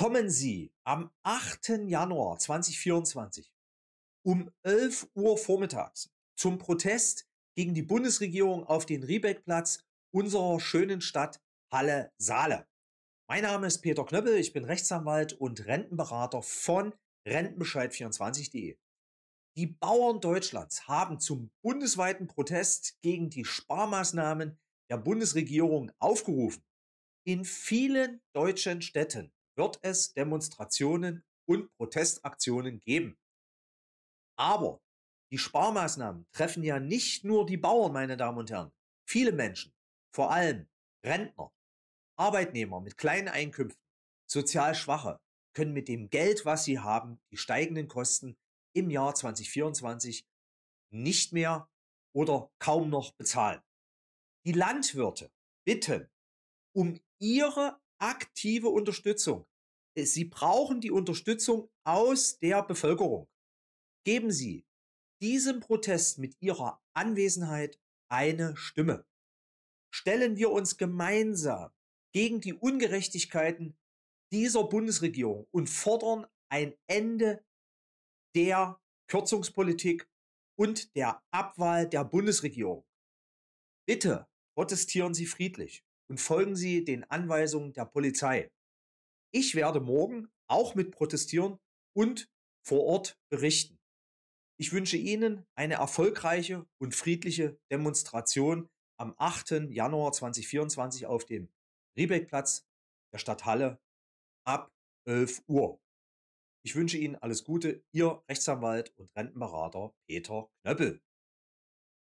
kommen Sie am 8. Januar 2024 um 11 Uhr vormittags zum Protest gegen die Bundesregierung auf den Riebeckplatz unserer schönen Stadt Halle Saale. Mein Name ist Peter Knöppel, ich bin Rechtsanwalt und Rentenberater von Rentenbescheid24.de. Die Bauern Deutschlands haben zum bundesweiten Protest gegen die Sparmaßnahmen der Bundesregierung aufgerufen. In vielen deutschen Städten wird es Demonstrationen und Protestaktionen geben. Aber die Sparmaßnahmen treffen ja nicht nur die Bauern, meine Damen und Herren. Viele Menschen, vor allem Rentner, Arbeitnehmer mit kleinen Einkünften, sozial Schwache, können mit dem Geld, was sie haben, die steigenden Kosten im Jahr 2024 nicht mehr oder kaum noch bezahlen. Die Landwirte bitten um ihre aktive Unterstützung. Äh, Sie brauchen die Unterstützung aus der Bevölkerung. Geben Sie diesem Protest mit Ihrer Anwesenheit eine Stimme. Stellen wir uns gemeinsam gegen die Ungerechtigkeiten dieser Bundesregierung und fordern ein Ende der Kürzungspolitik und der Abwahl der Bundesregierung. Bitte protestieren Sie friedlich und folgen Sie den Anweisungen der Polizei. Ich werde morgen auch mit protestieren und vor Ort berichten. Ich wünsche Ihnen eine erfolgreiche und friedliche Demonstration am 8. Januar 2024 auf dem Riebeckplatz der Stadthalle ab 11 Uhr. Ich wünsche Ihnen alles Gute, Ihr Rechtsanwalt und Rentenberater Peter Knöppel.